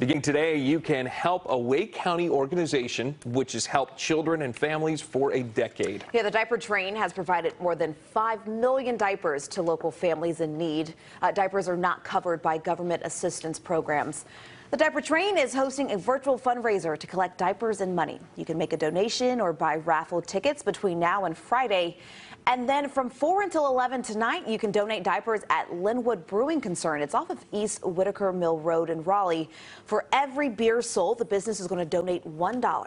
Beginning today, you can help a Wake County organization which has helped children and families for a decade. Yeah, the diaper train has provided more than 5 million diapers to local families in need. Uh, diapers are not covered by government assistance programs. The Diaper Train is hosting a virtual fundraiser to collect diapers and money. You can make a donation or buy raffle tickets between now and Friday. And then from 4 until 11 tonight, you can donate diapers at Linwood Brewing Concern. It's off of East Whitaker Mill Road in Raleigh. For every beer sold, the business is going to donate $1.